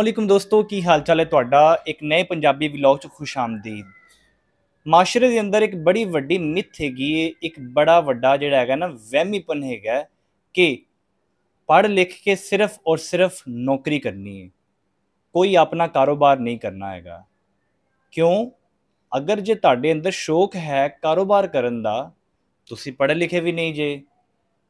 ਅਲੈਕੁਮ ਦੋਸਤੋ ਕੀ ਹਾਲ ਚਾਲ ਹੈ ਤੁਹਾਡਾ ਇੱਕ ਨਵੇਂ ਪੰਜਾਬੀ ਵਲੌਗ 'ਚ ਖੁਸ਼ ਆਮਦੀਦ ਮਾਸ਼ਰੇ ਦੇ ਅੰਦਰ ਇੱਕ ਬੜੀ ਵੱਡੀ ਮਿੱਥ ਹੈਗੀ ਹੈ ਇੱਕ ਬੜਾ ਵੱਡਾ ਜਿਹੜਾ ਹੈਗਾ ਨਾ ਵਹਿਮੀਪਨ ਹੈਗਾ ਕਿ ਪੜ ਲਿਖ ਕੇ ਸਿਰਫ ਔਰ ਸਿਰਫ ਨੌਕਰੀ ਕਰਨੀ ਹੈ ਕੋਈ ਆਪਣਾ ਕਾਰੋਬਾਰ ਨਹੀਂ ਕਰਨਾ ਹੈਗਾ ਕਿਉਂ ਅਗਰ ਜੇ ਤੁਹਾਡੇ ਅੰਦਰ ਸ਼ੌਕ ਹੈ ਕਾਰੋਬਾਰ ਕਰਨ ਦਾ ਤੁਸੀਂ ਪੜ੍ਹੇ ਲਿਖੇ ਵੀ ਨਹੀਂ ਜੇ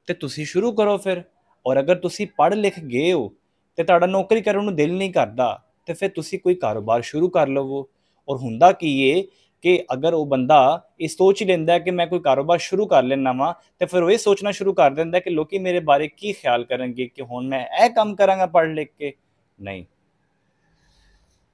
ਤੇ ਤੁਸੀਂ ਸ਼ੁਰੂ ਕਰੋ ਫਿਰ ਔਰ ਅਗਰ ਤੁਸੀਂ ਪੜ੍ਹ ਲਿਖ ਗਏ ਹੋ ਤੇ ਤੁਹਾਡਾ ਨੌਕਰੀ ਕਰਨ ਨੂੰ ਦਿਲ ਨਹੀਂ ਕਰਦਾ ਤੇ ਫਿਰ ਤੁਸੀਂ ਕੋਈ ਕਾਰੋਬਾਰ ਸ਼ੁਰੂ ਕਰ ਲਵੋ ਔਰ ਹੁੰਦਾ ਕੀ ਏ ਕਿ ਅਗਰ ਉਹ ਬੰਦਾ ਇਹ ਸੋਚ ਹੀ ਲੈਂਦਾ ਹੈ ਕਿ ਮੈਂ ਕੋਈ ਕਾਰੋਬਾਰ ਸ਼ੁਰੂ ਕਰ ਲੈਣਾ ਵਾਂ ਤੇ ਫਿਰ ਉਹ ਇਹ ਸੋਚਣਾ ਸ਼ੁਰੂ ਕਰ ਦਿੰਦਾ ਕਿ ਲੋਕੀ ਮੇਰੇ ਬਾਰੇ ਕੀ ਖਿਆਲ ਕਰਨਗੇ ਕਿ ਹੁਣ ਮੈਂ ਇਹ ਕੰਮ ਕਰਾਂਗਾ ਪੜ੍ਹ ਲਿਖ ਕੇ ਨਹੀਂ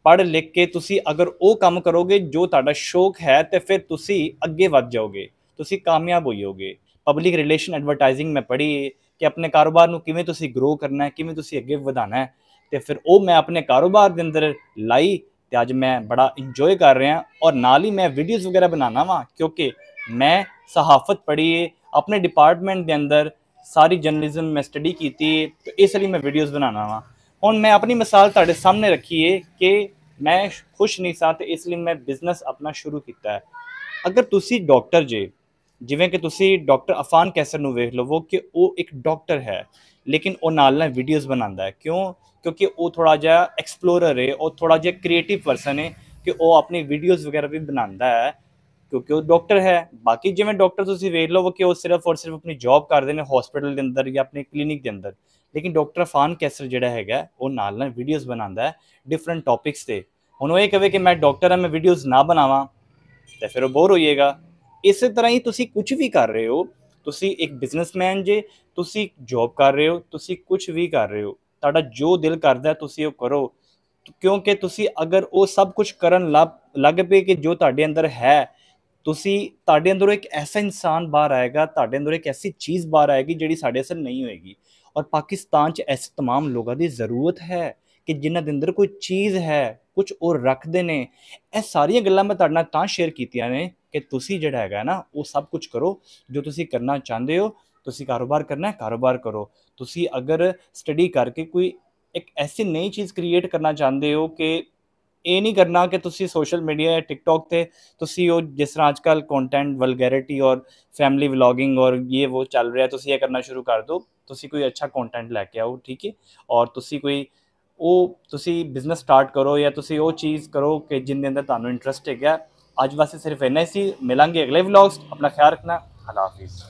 ਪੜ੍ਹ ਲਿਖ ਕੇ ਤੁਸੀਂ ਅਗਰ ਉਹ ਕੰਮ ਕਰੋਗੇ ਜੋ ਤੁਹਾਡਾ ਸ਼ੌਕ ਹੈ ਤੇ ਫਿਰ ਤੁਸੀਂ ਅੱਗੇ ਵੱਧ ਜਾਓਗੇ ਤੁਸੀਂ ਕਾਮਯਾਬ ਹੋਈਓਗੇ ਪਬਲਿਕ ਰਿਲੇਸ਼ਨ ਐਡਵਰਟਾਈਜ਼ਿੰਗ ਮੈਂ ਪੜ੍ਹੀ ਕਿ ਆਪਣੇ ਕਾਰੋਬਾਰ ਨੂੰ ਕਿਵੇਂ ਤੁਸੀਂ ਗਰੋ ਕਰਨਾ ਹੈ ਕਿਵੇਂ ਤੁਸੀਂ ਅੱਗੇ ਵਧਾਣਾ ਹੈ ਤੇ ਫਿਰ ਉਹ ਮੈਂ ਆਪਣੇ ਕਾਰੋਬਾਰ ਦੇ ਅੰਦਰ ਲਾਈ ਤੇ ਅੱਜ ਮੈਂ ਬੜਾ ਇੰਜੋਏ ਕਰ ਰਿਹਾ ਔਰ ਨਾਲ ਹੀ ਮੈਂ ਵੀਡੀਓਜ਼ ਵਗੈਰਾ ਬਣਾਣਾ ਵਾਂ ਕਿਉਂਕਿ ਮੈਂ ਸਹਾਫਤ ਪੜ੍ਹੀ ਹੈ ਆਪਣੇ ਡਿਪਾਰਟਮੈਂਟ ਦੇ ਅੰਦਰ ਸਾਰੀ ਜਰਨਲਿਜ਼ਮ ਮੈਂ ਸਟੱਡੀ ਕੀਤੀ ਹੈ ਤੇ ਇਸ ਲਈ ਮੈਂ ਵੀਡੀਓਜ਼ ਬਣਾਣਾ ਵਾਂ ਹੁਣ ਮੈਂ ਆਪਣੀ ਮਿਸਾਲ ਤੁਹਾਡੇ ਸਾਹਮਣੇ ਰੱਖੀ ਹੈ ਕਿ ਮੈਂ ਖੁਸ਼ ਨਹੀਂ ਸਾਂ ਤੇ ਇਸ ਲਈ ਮੈਂ ਬਿਜ਼ਨਸ ਆਪਣਾ ਸ਼ੁਰੂ ਕੀਤਾ ਹੈ ਅਗਰ ਤੁਸੀਂ ਡਾਕਟਰ ਜੇ ਜਿਵੇਂ ਕਿ ਤੁਸੀਂ ਡਾਕਟਰ ਅਫਾਨ ਕੈਸਰ ਨੂੰ ਵੇਖ ਲਵੋ ਕਿ ਉਹ ਇੱਕ ਡਾਕਟਰ ਹੈ ਲੇਕਿਨ ਉਹ ਨਾਲ ਨਾਲ ਵੀਡੀਓਜ਼ ਬਣਾਉਂਦਾ ਹੈ ਕਿਉਂ ਕਿਉਂਕਿ ਉਹ ਥੋੜਾ ਜਿਹਾ ਐਕਸਪਲੋਰਰ ਹੈ ਉਹ ਥੋੜਾ ਜਿਹਾ ਕ੍ਰੀਏਟਿਵ ਪਰਸਨ ਹੈ ਕਿ ਉਹ ਆਪਣੀ ਵੀਡੀਓਜ਼ ਵਗੈਰਾ ਵੀ ਬਣਾਉਂਦਾ ਹੈ ਕਿਉਂਕਿ ਉਹ ਡਾਕਟਰ ਹੈ ਬਾਕੀ ਜਿਵੇਂ ਡਾਕਟਰ ਤੁਸੀਂ ਵੇਖ ਲਓ ਕਿ ਉਹ ਸਿਰਫ ਔਰ ਸਿਰਫ ਆਪਣੀ ਜੌਬ ਕਰਦੇ ਨੇ ਹਸਪੀਟਲ ਦੇ ਅੰਦਰ ਜਾਂ ਆਪਣੇ ਕਲੀਨਿਕ ਦੇ ਅੰਦਰ ਲੇਕਿਨ ਡਾਕਟਰ ਫਾਨ ਕੈਸਰ ਜਿਹੜਾ ਹੈਗਾ ਉਹ ਨਾਲ ਨਾਲ ਵੀਡੀਓਜ਼ ਬਣਾਉਂਦਾ ਹੈ ਡਿਫਰੈਂਟ ਟੌਪਿਕਸ ਤੇ ਹੁਣ ਉਹ ਇਹ ਕਹੇ ਕਿ ਮੈਂ ਡਾਕਟਰ ਹਾਂ ਮੈਂ ਵੀਡੀਓਜ਼ ਨਾ ਬਣਾਵਾਂ ਤੇ ਫਿਰ ਉਹ ਬੋਰ ਹੋਈਏਗਾ ਇਸੇ ਤਰ੍ਹਾਂ ਹੀ ਤੁਸੀਂ ਕੁਝ ਵੀ ਕਰ ਰਹੇ ਹੋ ਤੁਸੀਂ ਇੱਕ ਬਿਜ਼ਨਸਮੈਨ ਜੇ ਤੁਸੀਂ ਜੌਬ ਕਰ ਰਹੇ ਹੋ ਤੁਸੀਂ ਕੁਝ ਵੀ ਕਰ ਰਹੇ ਹੋ ਤੁਹਾਡਾ ਜੋ ਦਿਲ ਕਰਦਾ ਤੁਸੀਂ ਉਹ ਕਰੋ ਕਿਉਂਕਿ ਤੁਸੀਂ ਅਗਰ ਉਹ ਸਭ ਕੁਝ ਕਰਨ ਲੱਗ ਪਏ ਕਿ ਜੋ ਤੁਹਾਡੇ ਅੰਦਰ ਹੈ ਤੁਸੀਂ ਤੁਹਾਡੇ ਅੰਦਰੋਂ ਇੱਕ ਐਸਾ ਇਨਸਾਨ ਬਾਹਰ ਆਏਗਾ ਤੁਹਾਡੇ ਅੰਦਰੋਂ ਇੱਕ ਐਸੀ ਚੀਜ਼ ਬਾਹਰ ਆਏਗੀ ਜਿਹੜੀ ਸਾਡੇ ਅਸਰ ਨਹੀਂ ਹੋਏਗੀ ਔਰ ਪਾਕਿਸਤਾਨ 'ਚ ਐਸੇ तमाम ਲੋਕਾਂ ਦੀ ਜ਼ਰੂਰਤ ਹੈ ਕਿ ਜਿਨ੍ਹਾਂ ਦੇ ਅੰਦਰ ਕੋਈ ਚੀਜ਼ ਹੈ ਕੁਝ ਉਹ ਰੱਖਦੇ ਨੇ ਇਹ ਸਾਰੀਆਂ ਗੱਲਾਂ ਮੈਂ ਤੁਹਾਡੇ ਨਾਲ ਤਾਂ ਸ਼ੇਅਰ ਕੀਤੀਆਂ ਨੇ ਕਿ ਤੁਸੀਂ ਜਿਹੜਾ ਹੈਗਾ ਨਾ ਉਹ ਸਭ ਕੁਝ ਕਰੋ ਜੋ ਤੁਸੀਂ ਕਰਨਾ ਚਾਹੁੰਦੇ ਹੋ ਤੁਸੀਂ ਕਾਰੋਬਾਰ ਕਰਨਾ ਹੈ ਕਾਰੋਬਾਰ ਕਰੋ ਤੁਸੀਂ ਅਗਰ ਸਟੱਡੀ ਕਰਕੇ ਕੋਈ ਇੱਕ ਐਸੀ ਨਈ ਚੀਜ਼ ਕ੍ਰੀਏਟ ਕਰਨਾ ਚਾਹੁੰਦੇ ਹੋ ਕਿ ਇਹ ਨਹੀਂ ਕਰਨਾ ਕਿ ਤੁਸੀਂ ਸੋਸ਼ਲ ਮੀਡੀਆ ਜਾਂ ਟਿਕਟੌਕ ਤੇ ਤੁਸੀਂ ਉਹ ਜਿਸ ਤਰ੍ਹਾਂ ਅੱਜਕੱਲ ਕੰਟੈਂਟ ਵਲਗੈਰਿਟੀ ਔਰ ਫੈਮਿਲੀ ਵਲੌਗਿੰਗ ਔਰ ਇਹ ਉਹ ਚੱਲ ਰਿਹਾ ਤੁਸੀਂ ਇਹ ਕਰਨਾ ਸ਼ੁਰੂ ਕਰ ਦਿਓ ਤੁਸੀਂ ਕੋਈ ਅੱਛਾ ਕੰਟੈਂਟ ਲੈ ਕੇ ਆਓ ਠੀਕ ਹੈ ਔਰ ਤੁਸੀਂ ਕੋਈ ਉਹ ਤੁਸੀਂ ਬਿਜ਼ਨਸ ਸਟਾਰਟ ਕਰੋ ਜਾਂ ਤੁਸੀਂ ਉਹ ਚੀਜ਼ ਕਰੋ ਕਿ ਜਿੰਨ ਦੇ ਅੰਦਰ ਤੁਹਾਨੂੰ ਇੰਟਰਸਟ ਹੈਗਾ ਅੱਜ ਵਾਸਤੇ ਸਿਰਫ ਇੰਨਾ ਹੀ ਸੀ ਮਿਲਾਂਗੇ ਅਗਲੇ ਵਲੌਗਸ ਆਪਣਾ ਖਿਆਲ ਰੱਖਣਾ ਹਲਾ ਹਾਫਿਜ਼